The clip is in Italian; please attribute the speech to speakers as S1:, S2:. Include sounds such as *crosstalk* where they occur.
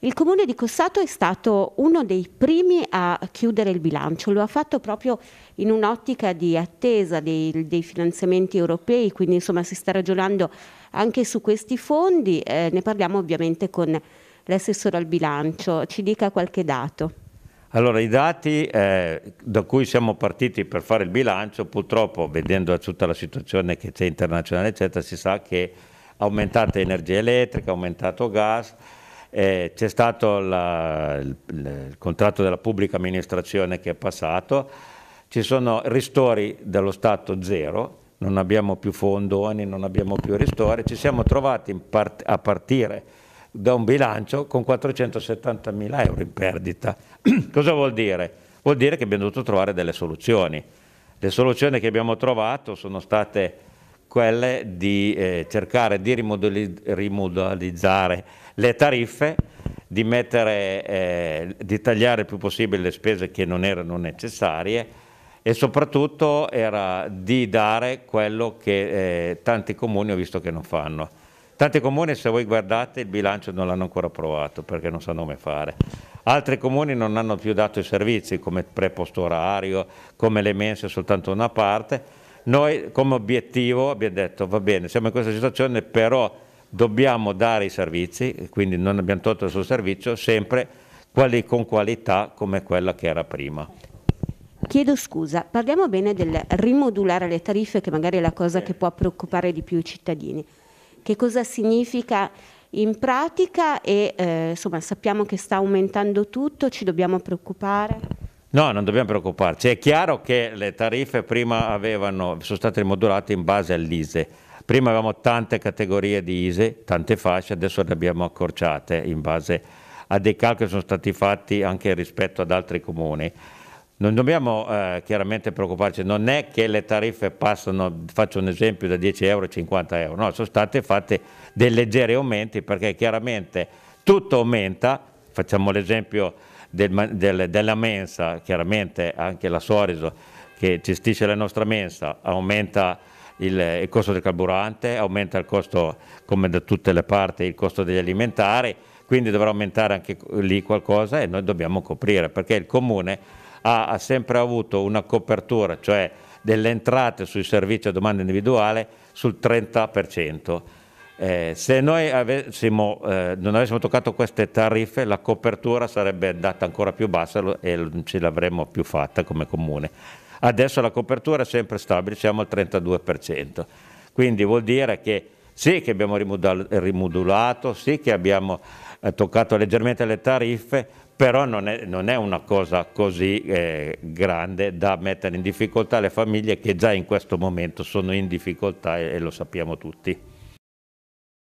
S1: Il comune di Cossato è stato uno dei primi a chiudere il bilancio, lo ha fatto proprio in un'ottica di attesa dei, dei, finanziamenti europei, quindi insomma si sta ragionando anche su questi fondi, eh, ne parliamo ovviamente con l'assessore al bilancio, ci dica qualche dato.
S2: Allora i dati eh, da cui siamo partiti per fare il bilancio, purtroppo vedendo tutta la situazione che c'è internazionale eccetera, si sa che è aumentata energia elettrica, è aumentato gas, eh, c'è stato la, il, il, contratto della pubblica amministrazione che è passato, ci sono ristori dello Stato zero, non abbiamo più fondoni, non abbiamo più ristori, ci siamo trovati part a partire da un bilancio con 470 mila euro in perdita. *clears throat* Cosa vuol dire? Vuol dire che abbiamo dovuto trovare delle soluzioni. Le soluzioni che abbiamo trovato sono state quelle di eh, cercare di rimodalizzare le tariffe, di, mettere, eh, di, tagliare il più possibile le spese che non erano necessarie e soprattutto era di dare quello che eh, tanti comuni ho visto che non fanno. Tanti comuni, se voi guardate, il bilancio non l'hanno ancora approvato perché non sanno come fare. Altri comuni non hanno più dato i servizi come preposto orario, come le mense, soltanto una parte noi come obiettivo abbiamo detto, va bene, siamo in questa situazione, però dobbiamo dare i servizi, quindi non abbiamo tolto il suo servizio, sempre quali, con qualità come quella che era prima.
S1: Chiedo scusa, parliamo bene del rimodulare le tariffe, che magari è la cosa che può preoccupare di più i cittadini. Che cosa significa in pratica e eh, insomma sappiamo che sta aumentando tutto, ci dobbiamo preoccupare?
S2: No, non dobbiamo preoccuparci. È chiaro che le tariffe prima avevano, sono state modulate in base all'ISE. Prima avevamo tante categorie di ISE, tante fasce, adesso le abbiamo accorciate in base a dei calcoli che sono stati fatti anche rispetto ad altri comuni. Non dobbiamo eh, chiaramente preoccuparci, non è che le tariffe passano, faccio un esempio, da 10 euro a 50 euro, no, sono state fatte dei leggeri aumenti perché chiaramente tutto aumenta, facciamo l'esempio del, del, della mensa, chiaramente anche la Soriso che gestisce la nostra mensa aumenta il, il, costo del carburante, aumenta il costo, come da tutte le parti, il costo degli alimentari, quindi dovrà aumentare anche lì qualcosa e noi dobbiamo coprire perché il comune ha, ha sempre avuto una copertura, cioè delle entrate sui servizi a domanda individuale sul 30%. Eh, se noi avessimo, eh, non avessimo toccato queste tariffe la copertura sarebbe andata ancora più bassa e non ce l'avremmo più fatta come comune. Adesso la copertura è sempre stabile, siamo al 32%, quindi vuol dire che sì che abbiamo rimodulato, sì che abbiamo eh, toccato leggermente le tariffe, però non è, non è una cosa così eh, grande da mettere in difficoltà le famiglie che già in questo momento sono in difficoltà e, e lo sappiamo tutti.